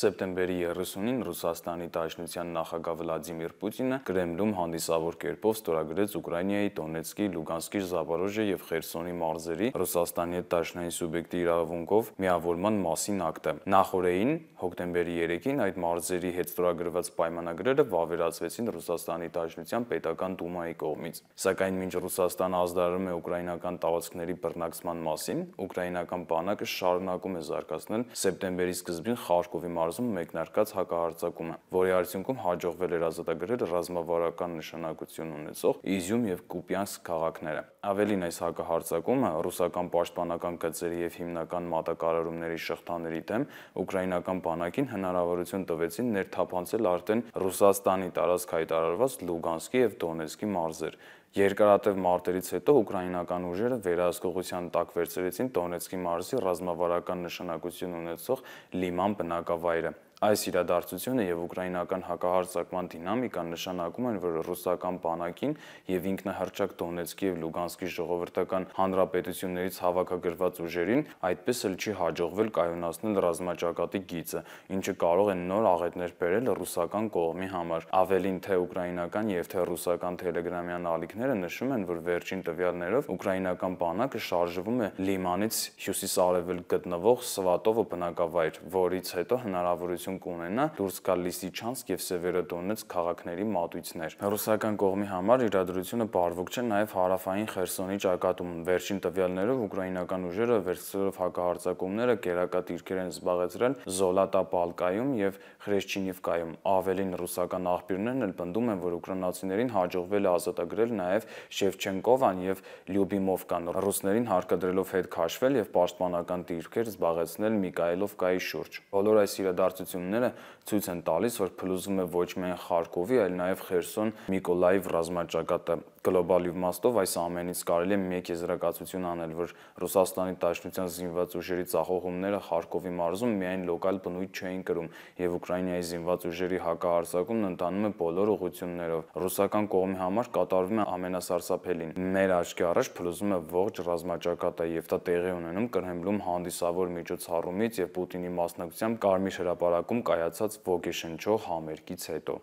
Սեպտեմբերի 30-ին Ռուսաստանի Դաշնության նախագահ Վլադիմիր Պուտինը Կրեմլում հանդիսավոր կերպով ստորագրեց Ուկրաինայի Դոնեցկի, Լուգանսկի, Զապորոժիա եւ Խերսոնի մարզերի Ռուսաստանի հետ Դաշնային սուբյեկտի իրավունքով միավորման մասին ակտը։ Նախորդին հոկտեմբերի 3-ին այդ մարզերի հետ ստորագրված պայմանագրերը վավերացվեցին Ռուսաստանի Դաշնության Պետական Դումայի կողմից։ Սակայն մինչ Ռուսաստանը ազդարարում է ուկրաինական տարածքների բռնակցման մասին, ուկրաինական բանակը շարունակում է զարգացնել սեպտեմբերի սկզբին Խարկովի մարզում մեկնարկած հակահարձակումը, որի արդյունքում հաջողվել էր ազատագրել ռազմավարական նշանակություն ունեցող Իզյում եւ Կուպյանսկ քաղաքները։ Ավելին այս հակահարձակումը ռուսական պաշտպանական գծերի եւ հիմնական մատակարարումների շղթաների դեմ ուկրաինական բանակին հնարավորություն տվեցին ներթափանցել արդեն Ռուսաստանի տարածք հայտարարված Լուգանսկի եւ Դոնեցկի մարզեր, Երկարատև մարտերից հետո ուկրաինական ուժերը վերահսկողության տակ վերցրեցին Դոնեցկի մարզի ռազմավարական նշանակություն ունեցող Լիման բնակավայրը։ Այս իրադարձությունը եւ ուկրաինական հակահարձակման դինամիկան նշանակում են, որ ռուսական բանակին եւ ինքնահռչակ Դոնեցկի եւ Լուգանսկի ժողովրդական հանրապետություններից հավաքագրված ուժերին այդպես էլ չի հաջողվել կայունացնել ռազմաճակատի գիծը, ինչը կարող է նոր աղետներ բերել ռուսական կողմի համար։ Ավելին թե ուկրաինական եւ թե ռուսական Telegram-յան ալիքները նշում են, որ վերջին տվյալներով ուկրաինական բանակը շարժվում է Լիմանից հյուսիսարևել գտնվող Սվատովո բնակավայր, որից հետո հնարավորություն հնարավորություն կունենա դուրս գա Լիսիչանսկ եւ Սևերոդոնեցկ քաղաքների մատույցներ։ Ռուսական կողմի համար իրադրությունը բարվոք չէ նաեւ հարավային Խերսոնի ճակատում։ Վերջին տվյալներով ուկրաինական ուժերը վերցրելով հակահարձակումները գերակա դիրքեր են զբաղեցրել Զոլատա-Բալկայում եւ Խրեշչինիվկայում։ Ավելին ռուսական աղբյուրներն էլ պնդում են, որ ուկրաինացիներին հաջողվել է ազատագրել նաեւ Շևչենկովան եւ Լյուբիմովկան։ Ռուսներին հարկադրելով հետ քաշվել եւ պաշտպանական դիրքեր զբաղեցնել Միկայելովկայի շուրջ։ Բոլոր այս իրադարձությունները բանակցությունները ցույց են տալիս, որ փլուզվում է ոչ միայն Խարկովի, այլ նաև Խերսոն Միկոլայև ռազմաճակատը։ Գլոբալ իմաստով այս ամենից կարելի է մեկ եզրակացություն անել, որ Ռուսաստանի Դաշնության զինված ուժերի ցախողումները Խարկովի մարզում միայն լոկալ բնույթ չէին կրում, եւ Ուկրաինայի զինված ուժերի հակահարձակումն ընթանում է բոլոր ուղություններով։ Ռուսական կողմի համար կատարվում է ամենասարսափելին։ Մեր աչքի առաջ փլուզում է ողջ ռազմաճակատը եւ դա տեղի ունենում Կրեմլում հանդիսավոր միջոցառումից եւ Պուտինի մասնակցությամբ Կարմիր հրապարակ շարքում կայացած ոգեշնչող համերգից հետո։